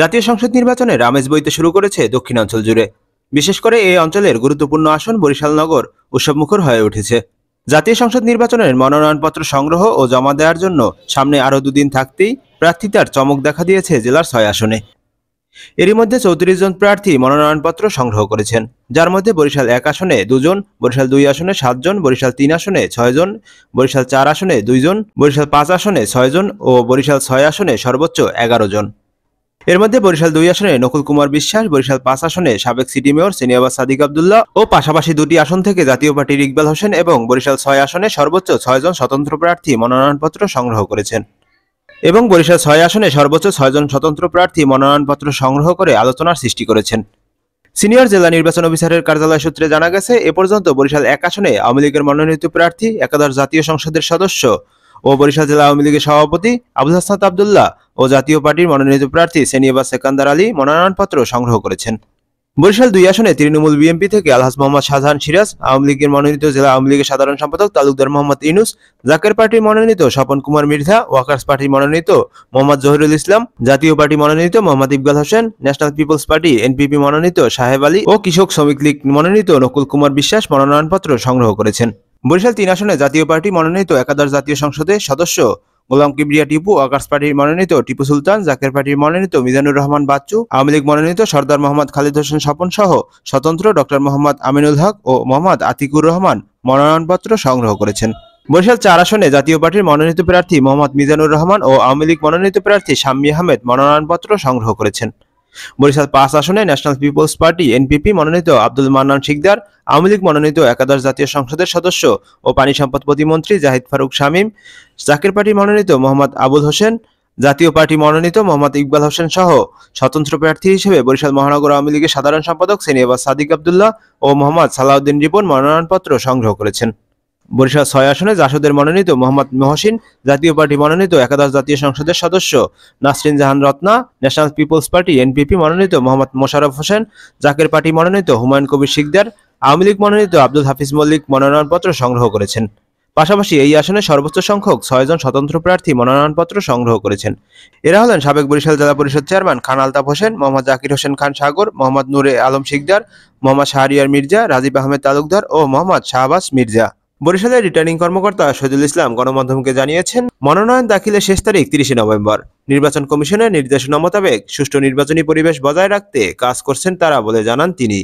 জাতীয় সংসদ নির্বাচনে রামেজ বইতে শুরু করেছে দক্ষিণাঞ্চল জুড়ে বিশেষ করে এই অঞ্চলের গুরুত্বপূর্ণ আসন বরিশাল নগর উৎসবমুখর হয়ে উঠেছে জাতীয় সংসদ নির্বাচনের মনোনয়নপত্র সংগ্রহ ও জমা দেওয়ার জন্য সামনে আরও দুদিন থাকতেই প্রার্থিতার চমক দেখা দিয়েছে জেলার ছয় আসনে এরই মধ্যে চৌত্রিশ জন প্রার্থী মনোনয়নপত্র সংগ্রহ করেছেন যার মধ্যে বরিশাল এক আসনে দুজন বরিশাল দুই আসনে সাতজন বরিশাল তিন আসনে ছয়জন বরিশাল চার আসনে দুইজন বরিশাল পাঁচ আসনে ছয়জন ও বরিশাল ছয় আসনে সর্বোচ্চ এগারো জন এর মধ্যে বরিশাল দুই আসনে নকুল কুমার বিশ্বাস বরিশাল পাঁচ আসনে সাবেক সিটি মেয়র সিনিয়াবাস সাদিক আবদুল্লাহ ও পাশাপাশি দুটি আসন থেকে জাতীয় পার্টির ইকবাল হোসেন এবং বরিশাল ছয় আসনে সর্বোচ্চ ছয়জন স্বতন্ত্র প্রার্থী মনোনয়নপত্র সংগ্রহ করেছেন এবং বরিশাল ছয় আসনে সর্বোচ্চ ছয়জন স্বতন্ত্র প্রার্থী মনোনয়নপত্র সংগ্রহ করে আলোচনার সৃষ্টি করেছেন সিনিয়র জেলা নির্বাচন অফিসারের কার্যালয় সূত্রে জানা গেছে এ পর্যন্ত বরিশাল এক আসনে আওয়ামী লীগের মনোনীত প্রার্থী একাদশ জাতীয় সংসদের সদস্য ও বরিশাল জেলা আওয়ামী লীগের সভাপতি আবুল হাসান আবদুল্লাহ ও জাতীয় পার্টির মনোনীত প্রার্থী সেনিয়াবা সেকান্দার আলী মনোনয়নপত্র সংগ্রহ করেছেন বরিশাল দুই আসনে তৃণমূল বিএনপি থেকে আলহাজ মোহাম্মদ শাহজাহান সিরাজ আওয়ামী লীগের মনোনীত জেলা আওয়ামী লীগের সাধারণ সম্পাদক তালুকদার মোহাম্মদ ইনুস জাকের পার্টির মনোনীত স্বপন কুমার মির্ধা ওয়াকার্স পার্টির মনোনীত মোহাম্মদ জহিরুল ইসলাম জাতীয় পার্টি মনোনীত Mohammad Iqbal Hossain national people's party NPP মনোনীত সাহেব আলী ও কৃষক শ্রমিক লীগ মনোনীত নকুল কুমার বিশ্বাস মনোনয়নপত্র সংগ্রহ করেছেন বরিশাল তিন আসনে জাতীয় পার্টি মনোনীত একাদশ জাতীয় সংসদের সদস্য গোলাম কিবরিয়া টিপু আকাশ পার্টির মনোনীত টিপু সুলতান জাকের পার্টির মনোনীত মিজানুর রহমান বাচ্চু আওয়ামী লীগ মনোনীত সর্দার মোহাম্মদ খালিদ হোসেন স্বপন সহ স্বতন্ত্র ডক্টর মোহাম্মদ আমিনুল হক ও মোহাম্মদ আতিকুর রহমান মনোনয়নপত্র সংগ্রহ করেছেন বরিশাল চার আসনে জাতীয় পার্টির মনোনীত প্রার্থী মোহাম্মদ মিজানুর রহমান ও আওয়ামী লীগ মনোনীত প্রার্থী শাম্মী আহমেদ মনোনয়নপত্র সংগ্রহ করেছেন বরিশাল পাঁচ আসনে ন্যাশনাল পিপলস পার্টি এনপিপি মনোনীত আব্দুল মান্নান শিকদার আওয়ামী লীগ মনোনীত একাদশ জাতীয় সংসদের সদস্য ও পানি সম্পদ প্রতিমন্ত্রী জাহিদ ফারুক শামীম জাকির পার্টি মনোনীত মোহাম্মদ আবুল হোসেন জাতীয় পার্টি মনোনীত মোহাম্মদ ইকবাল হোসেন সহ স্বতন্ত্র প্রার্থী হিসেবে বরিশাল মহানগর আওয়ামী লীগের সাধারণ সম্পাদক সিনিয়াবাস সাদিক আবদুল্লাহ ও মোহাম্মদ সালাউদ্দিন রিপন মনোনয়নপত্র সংগ্রহ করেছেন বরিশাল ছয় আসনে জাসদের মনোনীত মোহাম্মদ মহসিন জাতীয় পার্টি মনোনীত একাদশ জাতীয় সংসদের সদস্য Nasrin Jahan Ratna national people's party NPP মনোনীত মোহাম্মদ মোশারফ হোসেন জাকের পার্টি মনোনীত হুমায়ুন কবির শিকদার আওয়ামী লীগ মনোনীত আব্দুল হাফিজ মল্লিক মনোনয়নপত্র সংগ্রহ করেছেন পাশাপাশি এই আসনে সর্বোচ্চ সংখ্যক ছয়জন স্বতন্ত্র প্রার্থী মনোনয়নপত্র সংগ্রহ করেছেন এরা হলেন সাবেক বরিশাল জেলা পরিষদ চেয়ারম্যান খান আলতাফ হোসেন মোহাম্মদ জাকির হোসেন খান সাগর মোহাম্মদ নুরে আলম শিকদার মোহাম্মদ শাহরিয়ার মির্জা রাজীব আহমেদ তালুকদার ও মোহাম্মদ শাহবাজ মির্জা বরিশালের রিটার্নিং কর্মকর্তা সজুল ইসলাম গণমাধ্যমকে জানিয়েছেন মনোনয়ন দাখিলের শেষ তারিখ তিরিশে নভেম্বর নির্বাচন কমিশনের নির্দেশনা মোতাবেক সুষ্ঠু নির্বাচনী পরিবেশ বজায় রাখতে কাজ করছেন তারা বলে জানান তিনি